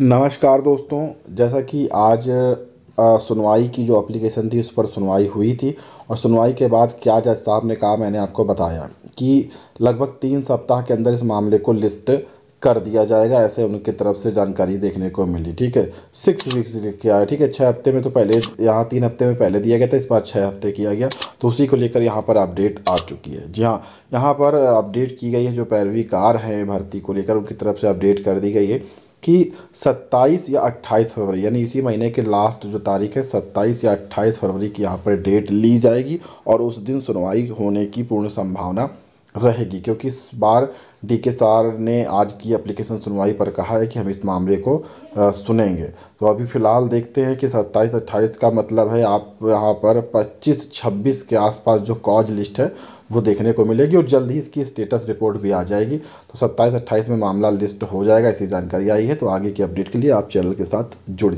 नमस्कार दोस्तों जैसा कि आज सुनवाई की जो एप्लीकेशन थी उस पर सुनवाई हुई थी और सुनवाई के बाद क्या जज साहब ने कहा मैंने आपको बताया कि लगभग तीन सप्ताह के अंदर इस मामले को लिस्ट कर दिया जाएगा ऐसे उनकी तरफ से जानकारी देखने को मिली ठीक है सिक्स वीक्स किया है ठीक है छः हफ्ते में तो पहले यहाँ तीन हफ्ते में पहले दिया गया था इस बार छः हफ्ते किया गया तो उसी को लेकर यहाँ पर अपडेट आ चुकी है जी हाँ यहाँ पर अपडेट की गई है जो पैरवीकार हैं भर्ती को लेकर उनकी तरफ से अपडेट कर दी गई है कि 27 या 28 फरवरी यानी इसी महीने के लास्ट जो तारीख है 27 या 28 फरवरी की यहाँ पर डेट ली जाएगी और उस दिन सुनवाई होने की पूर्ण संभावना रहेगी क्योंकि इस बार डी के सार ने आज की एप्लीकेशन सुनवाई पर कहा है कि हम इस मामले को सुनेंगे तो अभी फ़िलहाल देखते हैं कि सत्ताईस अट्ठाईस का मतलब है आप यहाँ पर पच्चीस छब्बीस के आसपास जो कॉज लिस्ट है वो देखने को मिलेगी और जल्द ही इसकी स्टेटस रिपोर्ट भी आ जाएगी तो सत्ताईस अट्ठाईस में मामला लिस्ट हो जाएगा ऐसी जानकारी आई है तो आगे की अपडेट के लिए आप चैनल के साथ जाए